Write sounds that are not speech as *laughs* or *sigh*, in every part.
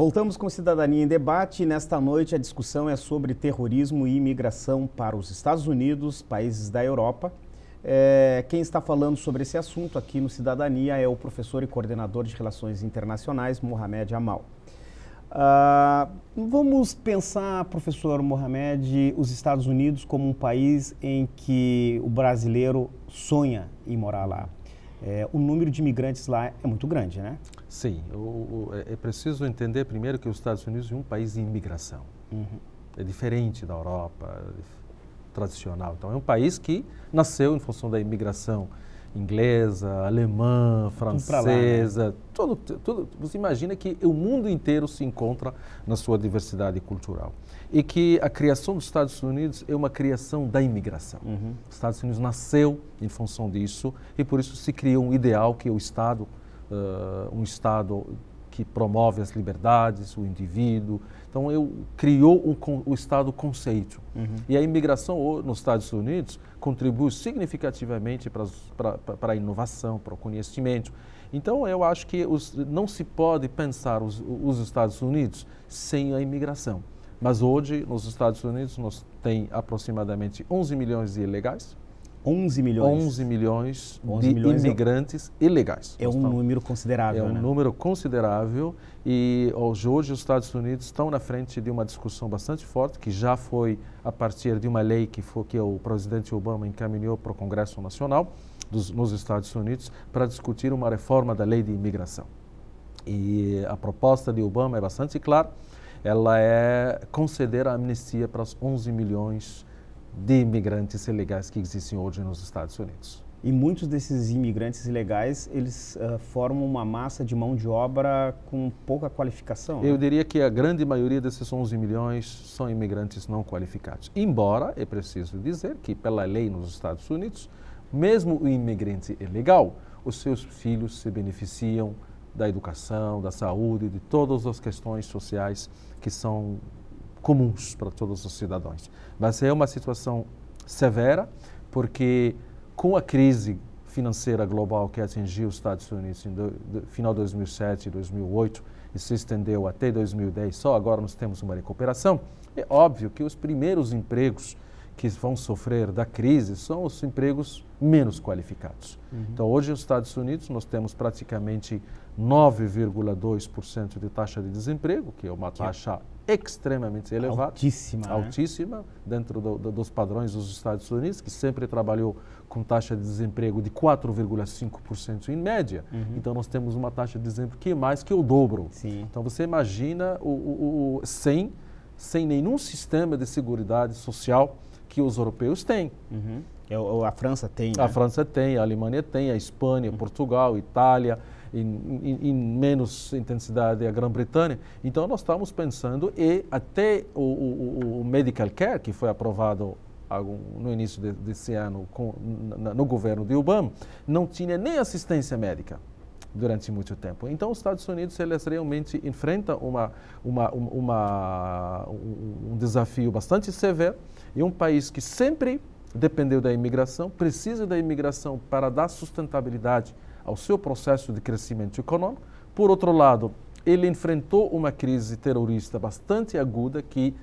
Voltamos com Cidadania em Debate. Nesta noite, a discussão é sobre terrorismo e imigração para os Estados Unidos, países da Europa. É, quem está falando sobre esse assunto aqui no Cidadania é o professor e coordenador de Relações Internacionais, Mohamed Amal. Ah, vamos pensar, professor Mohamed, os Estados Unidos como um país em que o brasileiro sonha em morar lá é, o número de imigrantes lá é muito grande, né? Sim. O, o, é, é preciso entender primeiro que os Estados Unidos é um país de imigração. Uhum. É diferente da Europa tradicional. Então, é um país que nasceu em função da imigração inglesa, alemã, né? francesa, lá, tudo, tudo. Você imagina que o mundo inteiro se encontra na sua diversidade cultural. E que a criação dos Estados Unidos é uma criação da imigração. Uhum. Os Estados Unidos nasceu em função disso e por isso se criou um ideal que é o Estado, uh, um Estado que promove as liberdades, o indivíduo, então, eu criou o, o Estado conceito. Uhum. E a imigração nos Estados Unidos contribui significativamente para a inovação, para o conhecimento. Então, eu acho que os, não se pode pensar os, os Estados Unidos sem a imigração. Mas hoje, nos Estados Unidos, nós tem aproximadamente 11 milhões de ilegais, 11 milhões. 11 milhões 11 de milhões é imigrantes é, ilegais. É um estamos. número considerável. É um né? número considerável e hoje os Estados Unidos estão na frente de uma discussão bastante forte que já foi a partir de uma lei que foi que o presidente Obama encaminhou para o Congresso Nacional dos, nos Estados Unidos para discutir uma reforma da lei de imigração. E a proposta de Obama é bastante clara. Ela é conceder a amnistia para os 11 milhões de imigrantes ilegais que existem hoje nos Estados Unidos. E muitos desses imigrantes ilegais, eles uh, formam uma massa de mão de obra com pouca qualificação? Eu né? diria que a grande maioria desses 11 milhões são imigrantes não qualificados. Embora, é preciso dizer que, pela lei nos Estados Unidos, mesmo o imigrante ilegal, os seus filhos se beneficiam da educação, da saúde, de todas as questões sociais que são comuns para todos os cidadãos. Mas é uma situação severa, porque com a crise financeira global que atingiu os Estados Unidos no final de 2007 e 2008 e se estendeu até 2010, só agora nós temos uma recuperação. É óbvio que os primeiros empregos que vão sofrer da crise são os empregos menos qualificados. Uhum. Então, hoje nos Estados Unidos nós temos praticamente 9,2% de taxa de desemprego, que é uma é taxa extremamente elevada. Altíssima. Né? Altíssima, né? dentro do, do, dos padrões dos Estados Unidos, que sempre trabalhou com taxa de desemprego de 4,5% em média. Uhum. Então, nós temos uma taxa de desemprego que é mais que o dobro. Sim. Então, você imagina o, o, o, sem, sem nenhum sistema de segurança social que os europeus têm. Uhum. É a França tem. Né? A França tem, a Alemanha tem, a Espanha, uhum. Portugal, Itália em, em, em menos intensidade a Grã-Bretanha. Então, nós estamos pensando e até o, o, o Medical Care, que foi aprovado no início de, desse ano com, na, no governo de Obama, não tinha nem assistência médica durante muito tempo. Então, os Estados Unidos eles realmente enfrentam uma, uma, uma, um desafio bastante severo e um país que sempre dependeu da imigração, precisa da imigração para dar sustentabilidade ao seu processo de crescimento econômico. Por outro lado, ele enfrentou uma crise terrorista bastante aguda que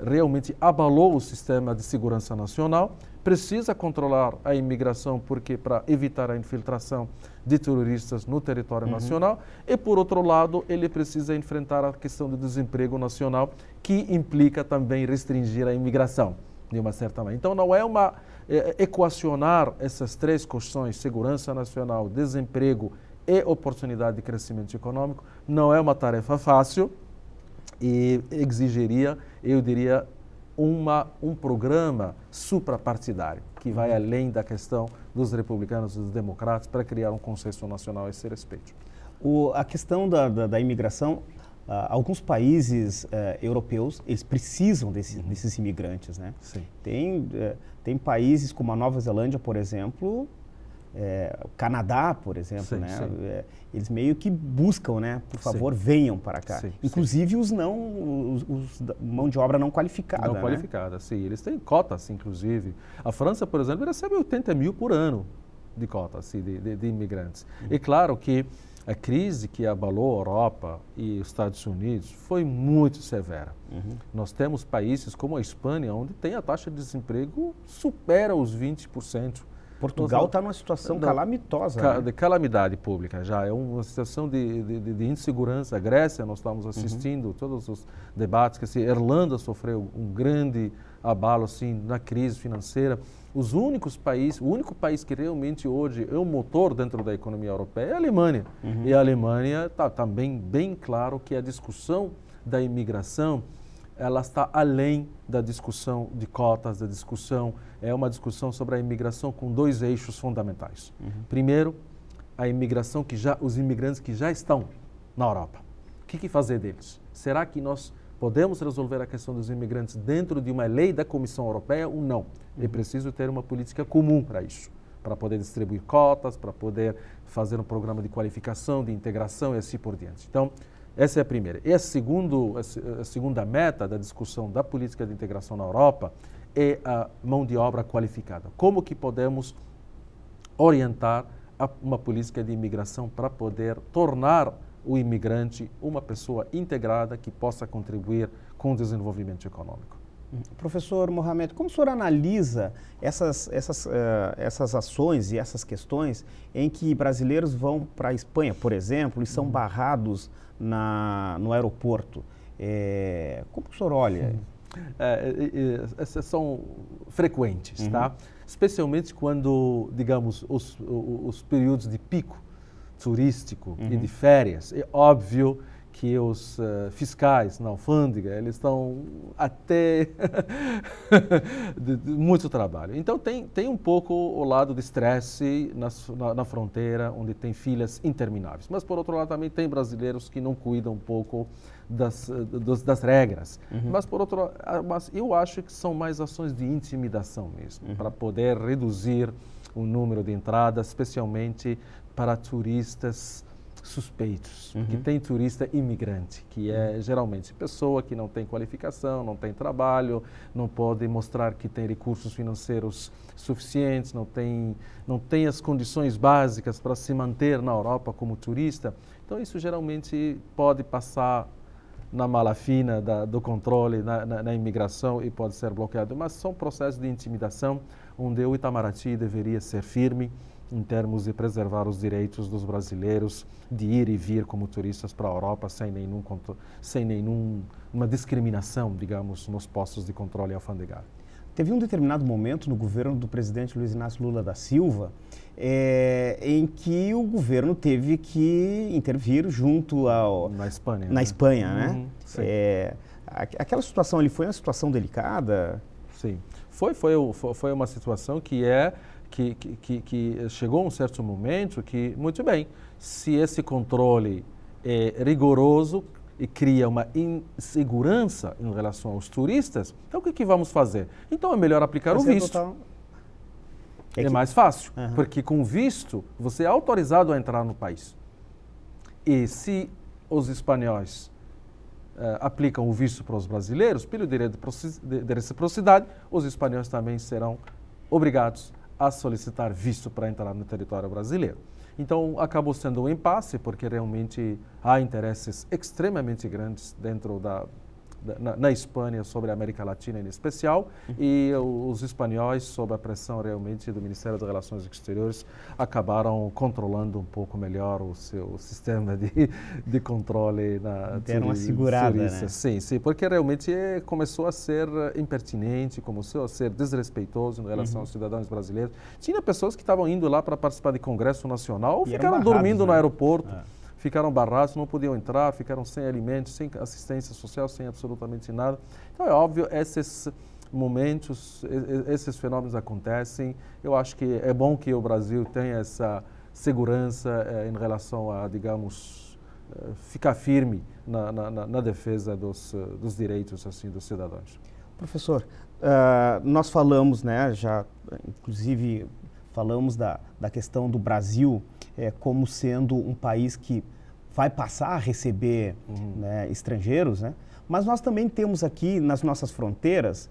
realmente abalou o sistema de segurança nacional, precisa controlar a imigração porque para evitar a infiltração de terroristas no território uhum. nacional e por outro lado ele precisa enfrentar a questão do desemprego nacional que implica também restringir a imigração de uma certa maneira. Então, não é uma. É, é, equacionar essas três questões, segurança nacional, desemprego e oportunidade de crescimento econômico, não é uma tarefa fácil e exigiria, eu diria, uma, um programa suprapartidário, que vai uhum. além da questão dos republicanos e dos democratas, para criar um consenso nacional a esse respeito. O, a questão da, da, da imigração Uh, alguns países uh, europeus eles precisam desse, uhum. desses imigrantes, né? Sim. Tem uh, tem países como a Nova Zelândia, por exemplo, é, o Canadá, por exemplo, sim, né? Sim. É, eles meio que buscam, né? Por favor, sim. venham para cá. inclusive os não, os, os, mão de obra não qualificada. Não né? qualificada, sim. Eles têm cotas, inclusive. A França, por exemplo, recebe 80 mil por ano de cotas assim, de, de, de, imigrantes. Uhum. E claro que a crise que abalou a Europa e os Estados Unidos foi muito severa. Uhum. Nós temos países como a Espanha, onde tem a taxa de desemprego supera os 20%. Portugal está numa situação calamitosa. Ca, né? De calamidade pública já, é uma situação de, de, de insegurança. A Grécia, nós estamos uhum. assistindo uhum. todos os debates, que se Irlanda sofreu um grande abalo assim na crise financeira, os únicos países, o único país que realmente hoje é o um motor dentro da economia europeia é a Alemanha. Uhum. E a Alemanha está também tá, tá bem claro que a discussão da imigração ela está além da discussão de cotas, da discussão é uma discussão sobre a imigração com dois eixos fundamentais. Uhum. Primeiro, a imigração que já os imigrantes que já estão na Europa. O que, que fazer deles? Será que nós Podemos resolver a questão dos imigrantes dentro de uma lei da Comissão Europeia ou não? É uhum. preciso ter uma política comum para isso, para poder distribuir cotas, para poder fazer um programa de qualificação, de integração e assim por diante. Então, essa é a primeira. E a, segundo, a segunda meta da discussão da política de integração na Europa é a mão de obra qualificada. Como que podemos orientar uma política de imigração para poder tornar o imigrante uma pessoa integrada que possa contribuir com o desenvolvimento econômico. Uhum. Professor Mohamed, como o senhor analisa essas, essas, uh, essas ações e essas questões em que brasileiros vão para a Espanha, por exemplo, e são uhum. barrados na, no aeroporto? É, como o senhor olha? Uhum. É é, é, é, são frequentes, tá? uhum. tá? Especialmente quando, digamos, os, os períodos de pico turístico uhum. e de férias, é óbvio que os uh, fiscais na alfândega, eles estão até *laughs* de, de muito trabalho. Então tem, tem um pouco o lado de estresse na, na, fronteira, onde tem filas intermináveis. Mas por outro lado também tem brasileiros que não cuidam um pouco das, das, das regras. Uhum. Mas por outro lado, ah, mas eu acho que são mais ações de intimidação mesmo, uhum. para poder reduzir o número de entradas, especialmente para turistas suspeitos, uhum. que tem turista imigrante, que é uhum. geralmente pessoa que não tem qualificação, não tem trabalho, não pode mostrar que tem recursos financeiros suficientes, não tem, não tem as condições básicas para se manter na Europa como turista. Então, isso geralmente pode passar na mala fina da, do controle na, na, na, imigração e pode ser bloqueado. Mas são processos de intimidação onde o Itamaraty deveria ser firme em termos de preservar os direitos dos brasileiros de ir e vir como turistas para a Europa sem nenhum sem nenhuma discriminação, digamos, nos postos de controle alfandegário. Teve um determinado momento no governo do presidente Luiz Inácio Lula da Silva é, em que o governo teve que intervir junto ao na Espanha na né? Espanha né? uhum, né é, aquela situação ali foi uma situação delicada sim foi foi foi uma situação que é que, que, que chegou um certo momento que muito bem se esse controle é rigoroso e cria uma insegurança em relação aos turistas, então o que, que vamos fazer? Então é melhor aplicar Mas o visto. Total... É, é, mais fácil, uhum. porque com visto você é autorizado a entrar no país. E se os espanhóis uh, aplicam o visto para os brasileiros, pelo direito de reciprocidade, os espanhóis também serão obrigados a solicitar visto para entrar no território brasileiro. Então, acabou sendo um impasse, porque realmente há interesses extremamente grandes dentro da na, na, Espanha sobre a América Latina em especial uhum. e os espanhóis, sob a pressão realmente do Ministério das Relações Exteriores, acabaram controlando um pouco melhor o seu sistema de, de controle na Deram uma segurada, né? Sim, sim, porque realmente começou a ser impertinente, começou a ser desrespeitoso em relação uhum. aos cidadãos brasileiros. Tinha pessoas que estavam indo lá para participar de congresso nacional, ou ficaram barrados, dormindo né? no aeroporto. É ficaram barrados, não podiam entrar, ficaram sem alimentos, sem assistência social, sem absolutamente nada. Então, é óbvio, esses momentos, esses fenômenos acontecem. Eu acho que é bom que o Brasil tenha essa segurança eh, em relação a, digamos, eh, ficar firme na, na, na defesa dos, dos, direitos assim dos cidadãos. Professor, uh, nós falamos, né, já inclusive falamos da, da questão do Brasil é, como sendo um país que vai passar a receber uhum. né, estrangeiros, né? Mas nós também temos aqui nas nossas fronteiras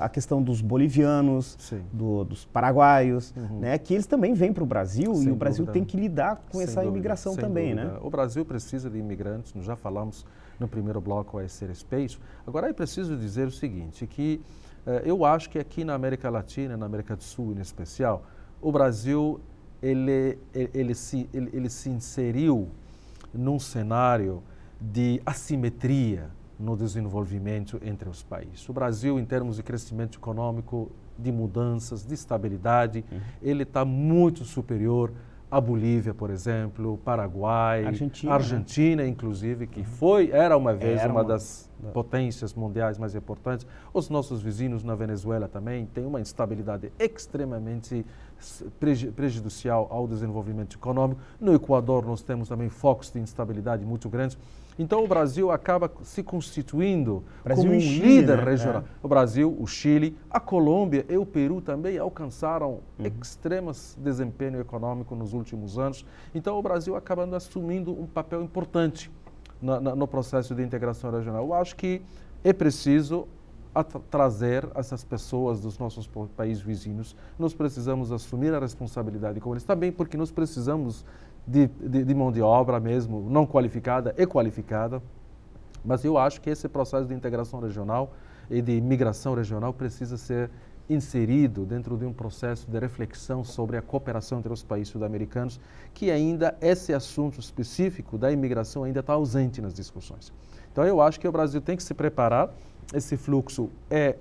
a questão dos bolivianos, do, dos paraguaios, uhum. né, que eles também vêm para o Brasil Sem e o Brasil dúvida. tem que lidar com Sem essa dúvida. imigração Sem também, dúvida. né? O Brasil precisa de imigrantes, nós já falamos no primeiro bloco a esse respeito. Agora é preciso dizer o seguinte, que eh, eu acho que aqui na América Latina, na América do Sul em especial, o Brasil ele, ele, ele se, ele, ele se inseriu num cenário de assimetria no desenvolvimento entre os países. O Brasil, em termos de crescimento econômico, de mudanças, de estabilidade, uhum. ele está muito superior a Bolívia, por exemplo, Paraguai, Argentina, Argentina né? inclusive, que uhum. foi, era uma vez era uma, uma, das potências mundiais mais importantes. Os nossos vizinhos na Venezuela também têm uma instabilidade extremamente prejudicial ao desenvolvimento econômico. No Equador nós temos também focos de instabilidade muito grandes. Então o Brasil acaba se constituindo Brasil como um Chile, líder né? regional. É. O Brasil, o Chile, a Colômbia e o Peru também alcançaram uhum. extremos desempenho econômico nos últimos anos. Então o Brasil acabando assumindo um papel importante na, na, no processo de integração regional. Eu acho que é preciso trazer essas pessoas dos nossos países vizinhos. Nós precisamos assumir a responsabilidade com eles também, porque nós precisamos de, de, de mão de obra mesmo, não qualificada e qualificada. Mas eu acho que esse processo de integração regional e de migração regional precisa ser inserido dentro de um processo de reflexão sobre a cooperação entre os países sul-americanos, que ainda esse assunto específico da imigração ainda está ausente nas discussões. Então eu acho que o Brasil tem que se preparar. Esse fluxo é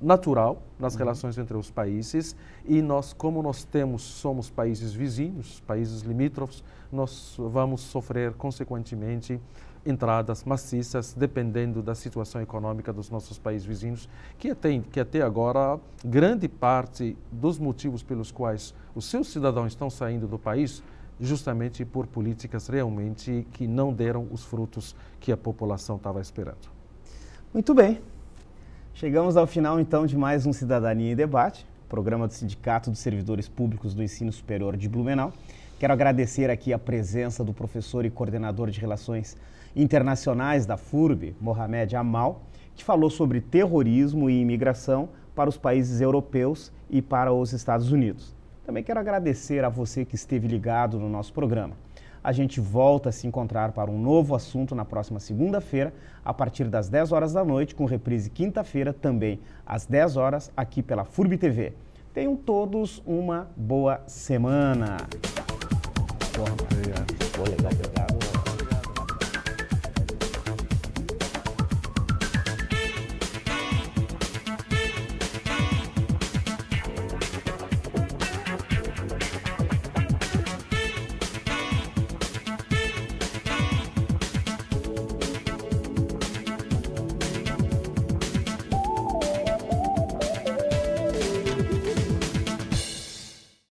natural nas uhum. relações entre os países e nós, como nós temos, somos países vizinhos, países limítrofes, nós vamos sofrer consequentemente entradas maciças dependendo da situação econômica dos nossos países vizinhos, que até, que até agora grande parte dos motivos pelos quais os seus cidadãos estão saindo do país justamente por políticas realmente que não deram os frutos que a população estava esperando. Muito bem. Chegamos ao final então de mais um Cidadania em Debate, programa do Sindicato dos Servidores Públicos do Ensino Superior de Blumenau. Quero agradecer aqui a presença do professor e coordenador de Relações Internacionais da FURB, Mohamed Amal, que falou sobre terrorismo e imigração para os países europeus e para os Estados Unidos. Também quero agradecer a você que esteve ligado no nosso programa. A gente volta a se encontrar para um novo assunto na próxima segunda-feira, a partir das 10 horas da noite, com reprise quinta-feira também às 10 horas, aqui pela FURB TV. Tenham todos uma boa semana. Bom,